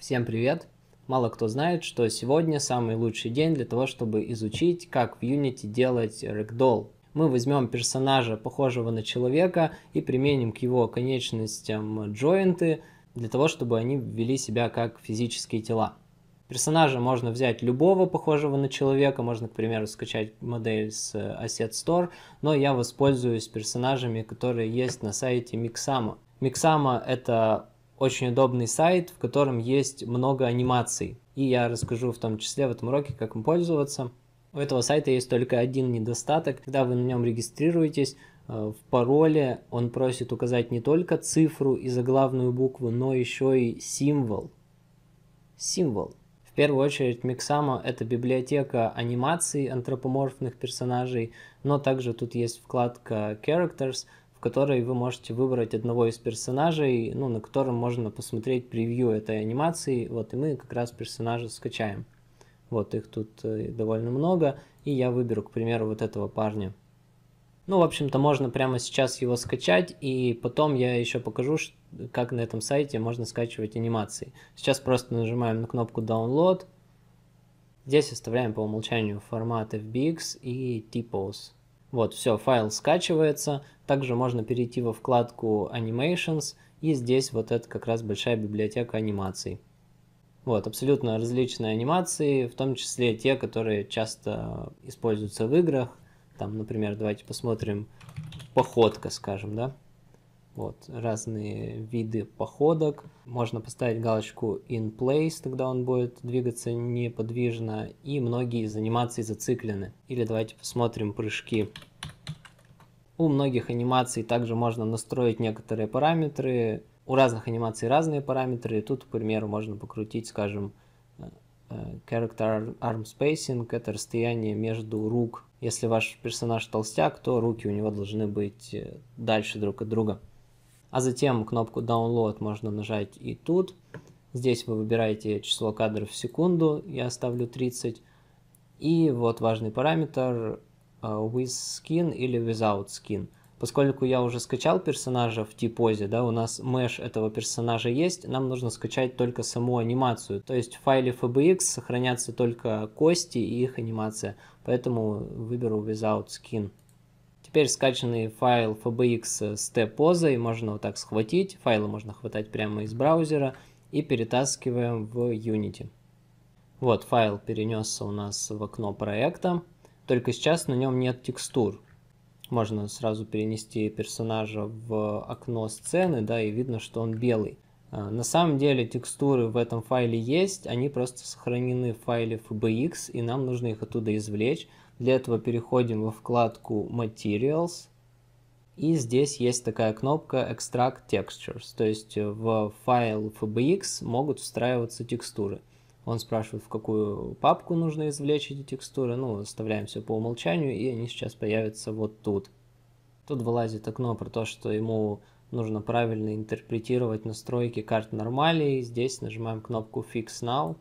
Всем привет! Мало кто знает, что сегодня самый лучший день для того, чтобы изучить, как в Unity делать Ragdoll. Мы возьмем персонажа, похожего на человека, и применим к его конечностям джойнты, для того, чтобы они вели себя как физические тела. Персонажа можно взять любого похожего на человека, можно, к примеру, скачать модель с Asset Store, но я воспользуюсь персонажами, которые есть на сайте Mixamo. Mixamo — это очень удобный сайт, в котором есть много анимаций. И я расскажу в том числе в этом уроке, как им пользоваться. У этого сайта есть только один недостаток. Когда вы на нем регистрируетесь, э, в пароле он просит указать не только цифру и заглавную букву, но еще и символ. Символ. В первую очередь Миксамо – это библиотека анимаций антропоморфных персонажей, но также тут есть вкладка Characters – в которой вы можете выбрать одного из персонажей, ну, на котором можно посмотреть превью этой анимации. Вот, и мы как раз персонажа скачаем. Вот, их тут э, довольно много. И я выберу, к примеру, вот этого парня. Ну, в общем-то, можно прямо сейчас его скачать, и потом я еще покажу, как на этом сайте можно скачивать анимации. Сейчас просто нажимаем на кнопку Download. Здесь оставляем по умолчанию формат FBX и TPOS. Вот, все, файл скачивается. Также можно перейти во вкладку Animations, и здесь вот это как раз большая библиотека анимаций. Вот, абсолютно различные анимации, в том числе те, которые часто используются в играх. Там, например, давайте посмотрим походка, скажем, да? Вот, разные виды походок. Можно поставить галочку in place, тогда он будет двигаться неподвижно. И многие из анимаций зациклены. Или давайте посмотрим прыжки. У многих анимаций также можно настроить некоторые параметры. У разных анимаций разные параметры. Тут, к примеру, можно покрутить, скажем, э, э, character arm spacing, это расстояние между рук. Если ваш персонаж толстяк, то руки у него должны быть э, дальше друг от друга. А затем кнопку download можно нажать и тут. Здесь вы выбираете число кадров в секунду, я ставлю 30. И вот важный параметр Э, with skin или without skin. Поскольку я уже скачал персонажа в типозе, да, у нас mesh этого персонажа есть, нам нужно скачать только саму анимацию. То есть в файле FBX сохранятся только кости и их анимация. Поэтому выберу without skin. Теперь скачанный файл FBX с T-позой можно вот так схватить. Файлы можно хватать прямо из браузера и перетаскиваем в Unity. Вот файл перенесся у нас в окно проекта только сейчас на нем нет текстур. Можно сразу перенести персонажа в окно сцены, да, и видно, что он белый. А, на самом деле текстуры в этом файле есть, они просто сохранены в файле FBX, и нам нужно их оттуда извлечь. Для этого переходим во вкладку Materials, и здесь есть такая кнопка Extract Textures, то есть в файл FBX могут встраиваться текстуры. Он спрашивает, в какую папку нужно извлечь эти текстуры. Ну, оставляем все по умолчанию, и они сейчас появятся вот тут. Тут вылазит окно про то, что ему нужно правильно интерпретировать настройки карт нормалей. Здесь нажимаем кнопку Fix Now.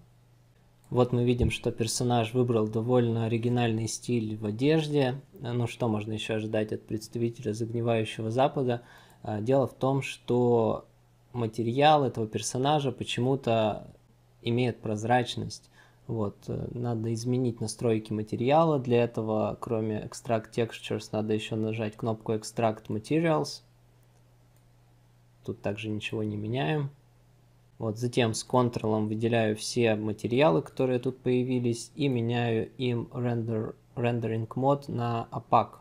Вот мы видим, что персонаж выбрал довольно оригинальный стиль в одежде. Ну что можно еще ожидать от представителя загнивающего Запада? А, дело в том, что материал этого персонажа почему-то имеет прозрачность. Вот, э, надо изменить настройки материала. Для этого, кроме Extract Textures, надо еще нажать кнопку Extract Materials. Тут также ничего не меняем. Вот, затем с Ctrl выделяю все материалы, которые тут появились, и меняю им render, Rendering мод на Opaque.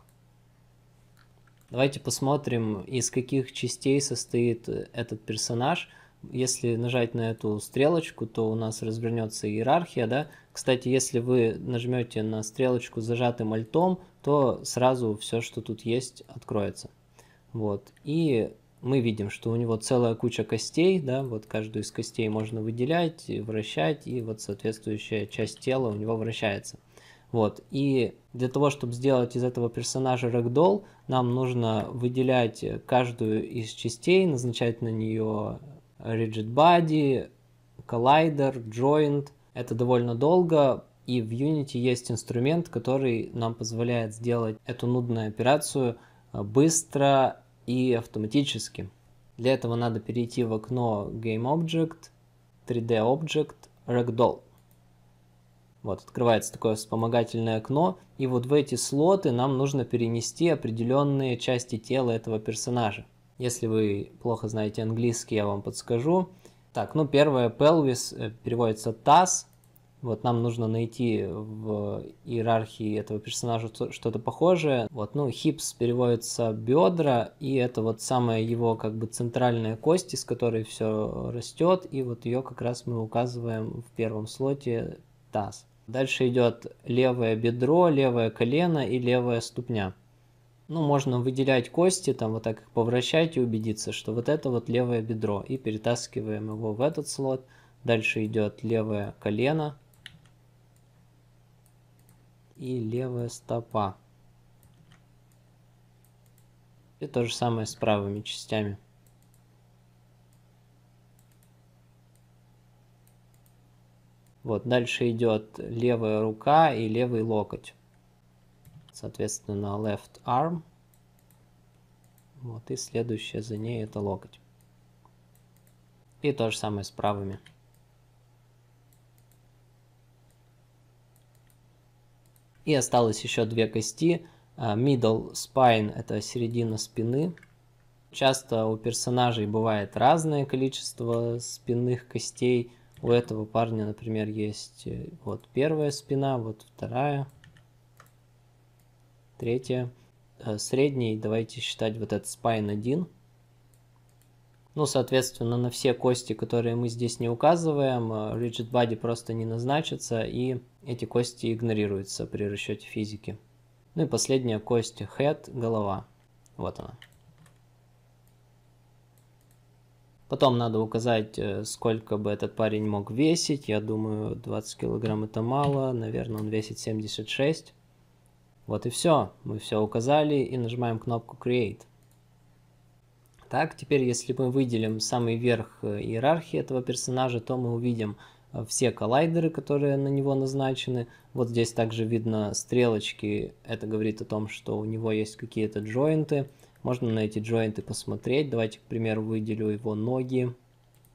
Давайте посмотрим, из каких частей состоит этот персонаж если нажать на эту стрелочку, то у нас развернется иерархия, да. Кстати, если вы нажмете на стрелочку с зажатым альтом, то сразу все, что тут есть, откроется. Вот, и мы видим, что у него целая куча костей, да, вот каждую из костей можно выделять, вращать, и вот соответствующая часть тела у него вращается. Вот, и для того, чтобы сделать из этого персонажа рэгдолл, нам нужно выделять каждую из частей, назначать на нее Rigid Body, Collider, Joint. Это довольно долго, и в Unity есть инструмент, который нам позволяет сделать эту нудную операцию э, быстро и автоматически. Для этого надо перейти в окно Game Object, 3D Object, Ragdoll. Вот, открывается такое вспомогательное окно, и вот в эти слоты нам нужно перенести определенные части тела этого персонажа. Если вы плохо знаете английский, я вам подскажу. Так, ну первое, pelvis э, переводится таз. Вот нам нужно найти в иерархии этого персонажа что-то похожее. Вот, ну, hips переводится бедра, и это вот самая его как бы центральная кость, из которой все растет, и вот ее как раз мы указываем в первом слоте таз. Дальше идет левое бедро, левое колено и левая ступня ну, можно выделять кости, там вот так их повращать и убедиться, что вот это вот левое бедро. И перетаскиваем его в этот слот. Дальше идет левое колено и левая стопа. И то же самое с правыми частями. Вот, дальше идет левая рука и левый локоть соответственно, на left arm. Вот, и следующая за ней это локоть. И то же самое с правыми. И осталось еще две кости. А, middle spine – это середина спины. Часто у персонажей бывает разное количество спинных костей. У этого парня, например, есть э, вот первая спина, вот вторая – Третье. Э, средний, давайте считать вот этот spine 1. Ну, соответственно, на все кости, которые мы здесь не указываем, э, rigid body просто не назначится, и эти кости игнорируются при расчете физики. Ну и последняя кость head, голова. Вот она. Потом надо указать, э, сколько бы этот парень мог весить. Я думаю, 20 килограмм это мало. Наверное, он весит 76. Вот и все. Мы все указали и нажимаем кнопку Create. Так, теперь если мы выделим самый верх э, иерархии этого персонажа, то мы увидим э, все коллайдеры, которые на него назначены. Вот здесь также видно стрелочки. Это говорит о том, что у него есть какие-то джойнты. Можно на эти джойнты посмотреть. Давайте, к примеру, выделю его ноги.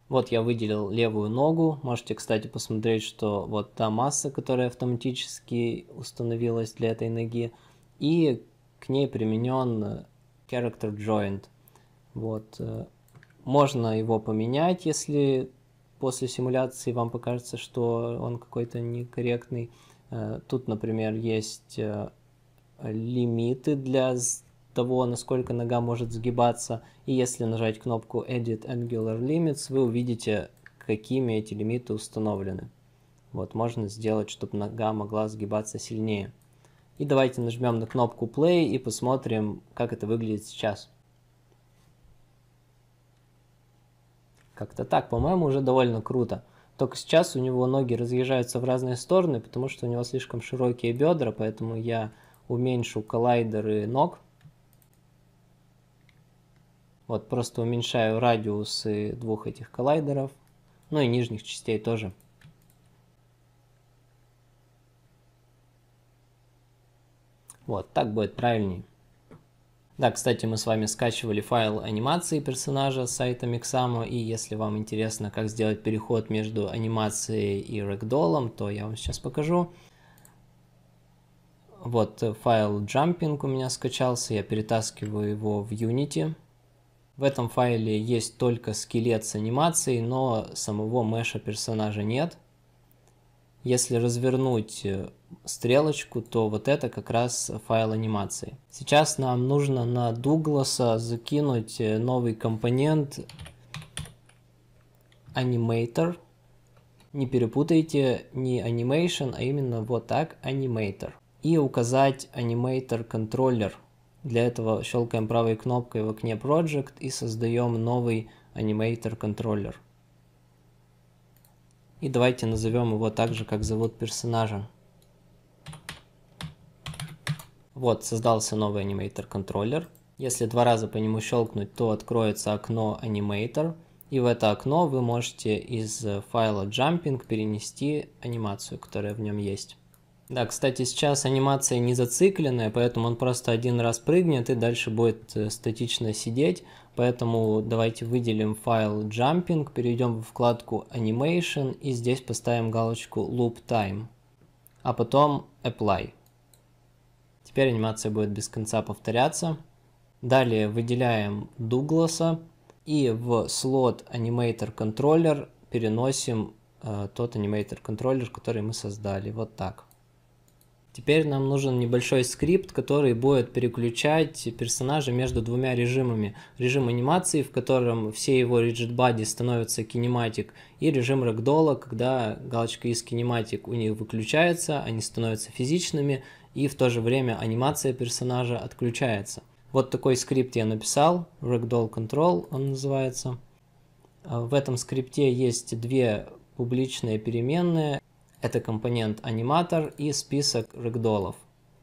Вот я выделил левую ногу. Можете, кстати, посмотреть, что вот та масса, которая автоматически установилась для этой ноги. И к ней применен э, Character Joint. Вот. Э, можно его поменять, если после симуляции вам покажется, что он какой-то некорректный. Э, тут, например, есть лимиты для того, насколько нога может сгибаться. И если нажать кнопку Edit Angular Limits, вы увидите, какими эти лимиты установлены. Вот, можно сделать, чтобы нога могла сгибаться сильнее. И давайте нажмем на кнопку Play и посмотрим, как это выглядит сейчас. Как-то так, по-моему, уже довольно круто. Только сейчас у него ноги разъезжаются в разные стороны, потому что у него слишком широкие бедра, поэтому я уменьшу коллайдеры ног, вот просто уменьшаю радиусы двух этих коллайдеров, ну и нижних частей тоже. Вот, так будет правильнее. Да, кстати, мы с вами скачивали файл анимации персонажа с сайта Mixamo, и если вам интересно, как сделать переход между анимацией и рэгдолом, то я вам сейчас покажу. Вот э, файл jumping у меня скачался, я перетаскиваю его в Unity. В этом файле есть только скелет с анимацией, но самого меша персонажа нет. Если развернуть э, стрелочку, то вот это как раз файл анимации. Сейчас нам нужно на Дугласа закинуть э, новый компонент Animator. Не перепутайте не Animation, а именно вот так Animator. И указать Animator Controller для этого щелкаем правой кнопкой в окне Project и создаем новый Animator Controller. И давайте назовем его так же, как зовут персонажа. Вот, создался новый Animator Controller. Если два раза по нему щелкнуть, то откроется окно Animator. И в это окно вы можете из файла Jumping перенести анимацию, которая в нем есть. Да, кстати, сейчас анимация не зацикленная, поэтому он просто один раз прыгнет и дальше будет э, статично сидеть. Поэтому давайте выделим файл Jumping, перейдем в вкладку Animation и здесь поставим галочку Loop Time, а потом Apply. Теперь анимация будет без конца повторяться. Далее выделяем Дугласа и в слот Animator Controller переносим э, тот Animator Controller, который мы создали. Вот так. Теперь нам нужен небольшой скрипт, который будет переключать персонажа между двумя режимами. Режим анимации, в котором все его rigid body становятся кинематик, и режим рэгдола, когда галочка из кинематик у них выключается, они становятся физичными, и в то же время анимация персонажа отключается. Вот такой скрипт я написал, ragdoll control он называется. А в этом скрипте есть две публичные переменные, это компонент аниматор и список рэгдолов.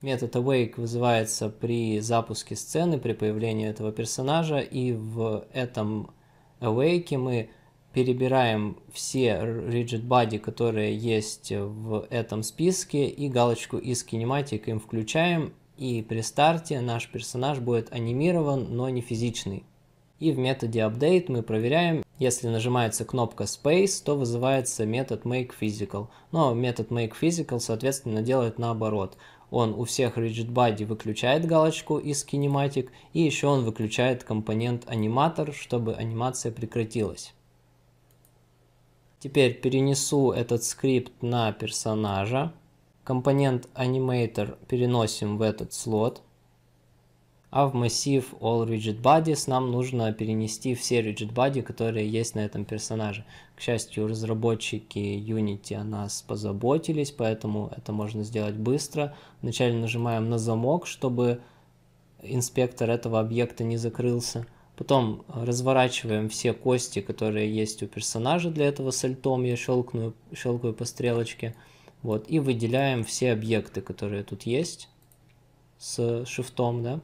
Метод awake вызывается при запуске сцены, при появлении этого персонажа, и в этом awake мы перебираем все rigid body, которые есть в этом списке, и галочку из Kinematic им включаем, и при старте наш персонаж будет анимирован, но не физичный. И в методе update мы проверяем, если нажимается кнопка Space, то вызывается метод makePhysical. Но метод makePhysical, соответственно, делает наоборот. Он у всех RigidBody выключает галочку из Kinematic, и еще он выключает компонент аниматор, чтобы анимация прекратилась. Теперь перенесу этот скрипт на персонажа. Компонент Animator переносим в этот слот а в массив all rigid bodies нам нужно перенести все rigid body, которые есть на этом персонаже. К счастью, разработчики Unity о нас позаботились, поэтому это можно сделать быстро. Вначале нажимаем на замок, чтобы инспектор этого объекта не закрылся. Потом разворачиваем все кости, которые есть у персонажа для этого с альтом Я щелкну, щелкаю по стрелочке. Вот, и выделяем все объекты, которые тут есть с шифтом, да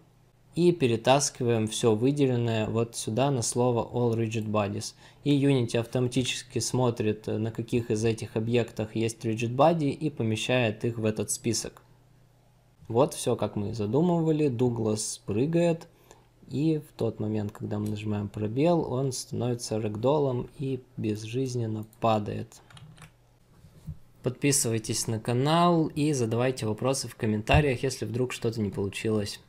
и перетаскиваем все выделенное вот сюда на слово All Rigid Bodies. И Unity автоматически смотрит, э, на каких из этих объектах есть Rigid Body и помещает их в этот список. Вот все, как мы и задумывали. Дуглас прыгает, и в тот момент, когда мы нажимаем пробел, он становится рэгдолом и безжизненно падает. Подписывайтесь на канал и задавайте вопросы в комментариях, если вдруг что-то не получилось.